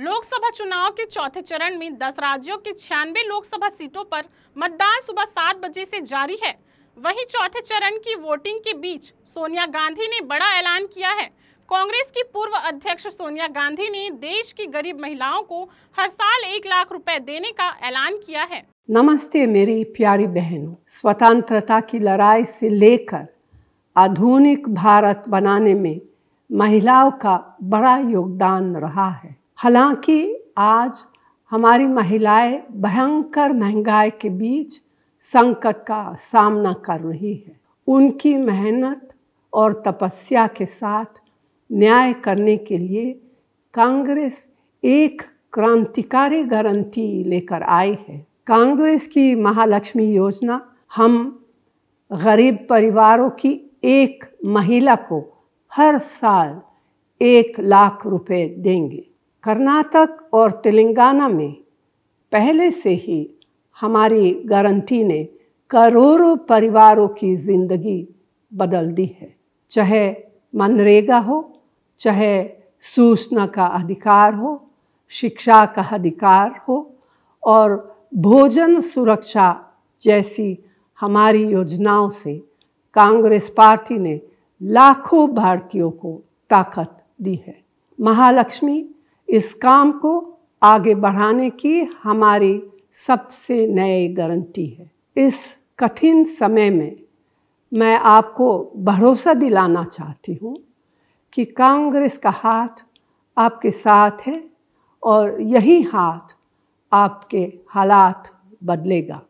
लोकसभा चुनाव के चौथे चरण में 10 राज्यों की छियानवे लोकसभा सीटों पर मतदान सुबह सात बजे से जारी है वहीं चौथे चरण की वोटिंग के बीच सोनिया गांधी ने बड़ा ऐलान किया है कांग्रेस की पूर्व अध्यक्ष सोनिया गांधी ने देश की गरीब महिलाओं को हर साल एक लाख रुपए देने का ऐलान किया है नमस्ते मेरी प्यारी बहनों स्वतंत्रता की लड़ाई से लेकर आधुनिक भारत बनाने में महिलाओं का बड़ा योगदान रहा है हालांकि आज हमारी महिलाएं भयंकर महंगाई के बीच संकट का सामना कर रही है उनकी मेहनत और तपस्या के साथ न्याय करने के लिए कांग्रेस एक क्रांतिकारी गारंटी लेकर आई है कांग्रेस की महालक्ष्मी योजना हम गरीब परिवारों की एक महिला को हर साल एक लाख रुपए देंगे कर्नाटक और तेलंगाना में पहले से ही हमारी गारंटी ने करोड़ों परिवारों की ज़िंदगी बदल दी है चाहे मनरेगा हो चाहे सूचना का अधिकार हो शिक्षा का अधिकार हो और भोजन सुरक्षा जैसी हमारी योजनाओं से कांग्रेस पार्टी ने लाखों भारतीयों को ताकत दी है महालक्ष्मी इस काम को आगे बढ़ाने की हमारी सबसे नई गारंटी है इस कठिन समय में मैं आपको भरोसा दिलाना चाहती हूँ कि कांग्रेस का हाथ आपके साथ है और यही हाथ आपके हालात बदलेगा